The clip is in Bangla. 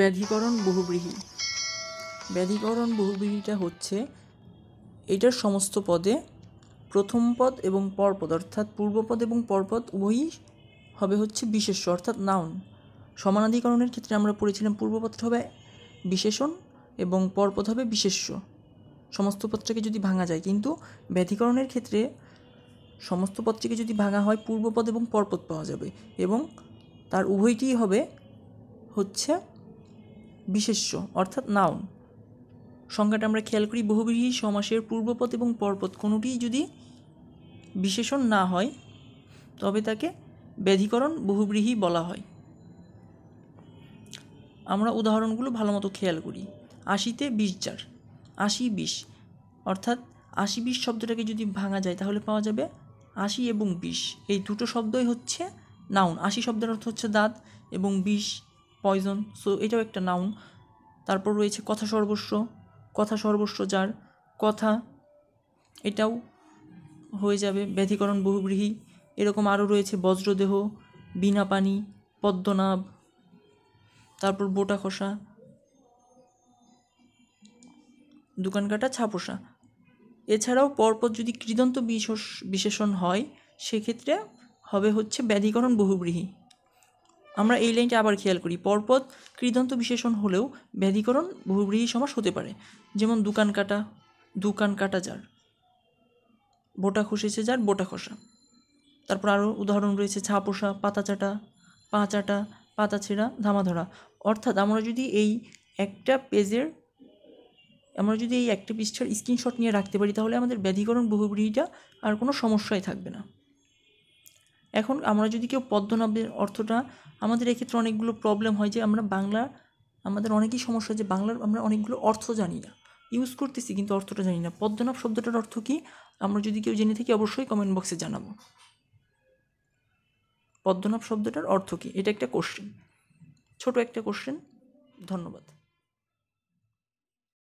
ব্যাধিকরণ বহুব্রীহি ব্যাধিকরণ বহুব্রীহিটা হচ্ছে এটার সমস্ত পদে প্রথম পদ এবং পরপদ অর্থাৎ পূর্বপদ এবং পরপদ উভয়ই হবে হচ্ছে বিশেষ্য অর্থাৎ নাউন সমানাধিকরণের ক্ষেত্রে আমরা পড়েছিলাম পূর্বপদটা হবে বিশেষণ এবং পরপদ হবে বিশেষ্য সমস্ত পদটাকে যদি ভাঙা যায় কিন্তু ব্যাধিকরণের ক্ষেত্রে সমস্ত পদটিকে যদি ভাঙা হয় পূর্বপদ এবং পরপদ পাওয়া যাবে এবং তার উভয়টিই হবে হচ্ছে বিশেষ্য অর্থাৎ নাউন সংজ্ঞাটা আমরা খেয়াল করি বহুবিহী সমাসের পূর্বপদ এবং পরপদ কোনোটিই যদি বিশেষণ না হয় তবে তাকে ব্যাধিকরণ বহুব্রীহী বলা হয় আমরা উদাহরণগুলো ভালো মতো খেয়াল করি আশিতে বিশ যার আশি বিশ অর্থাৎ আশি বিশ শব্দটাকে যদি ভাঙা যায় তাহলে পাওয়া যাবে আশি এবং বিশ এই দুটো শব্দই হচ্ছে নাউন আশি শব্দের অর্থ হচ্ছে দাঁত এবং বিশ পয়জন সো এটাও একটা নাউন তারপর রয়েছে কথা সর্বস্ব কথা সর্বস্ব যার কথা এটাও হয়ে যাবে ব্যাধিকরণ বহুগৃহী এরকম আরও রয়েছে বজ্রদেহ বিনা পানি পদ্মনাভ তারপর বোটা খসা দোকান কাটা ছাপোসা এছাড়াও পরপর যদি কৃদন্ত বিশেষণ হয় সেক্ষেত্রে হবে হচ্ছে ব্যাধিকরণ বহুগৃহী আমরা এই লাইনটা আবার খেয়াল করি পরপদ কৃদন্ত বিশেষণ হলেও ব্যাধিকরণ বহুব্রীহি সমাস হতে পারে যেমন দোকান কাটা দোকান কাটা যার বোটা খসেছে যার বোটা খসা তারপর আরও উদাহরণ রয়েছে ছাপোষা পাতা চাটা পা চাটা পাতা ছেঁড়া ধামা ধরা অর্থাৎ আমরা যদি এই একটা পেজের আমরা যদি এই একটা পৃষ্ঠার স্ক্রিনশট নিয়ে রাখতে পারি তাহলে আমাদের ব্যাধিকরণ বহুব্রীহিটা আর কোনো সমস্যাই থাকবে না এখন আমরা যদি কেউ পদ্মনাভের অর্থটা আমাদের এক্ষেত্রে অনেকগুলো প্রবলেম হয় যে আমরা বাংলা আমাদের অনেকই সমস্যা যে বাংলার আমরা অনেকগুলো অর্থ জানি না ইউজ করতেছি কিন্তু অর্থটা জানি না পদ্মনাভ শব্দটার অর্থ কী আমরা যদি কেউ জেনে থাকি অবশ্যই কমেন্ট বক্সে জানাবো পদ্মনাভ শব্দটার অর্থ কী এটা একটা কোশ্চেন ছোট একটা কোশ্চেন ধন্যবাদ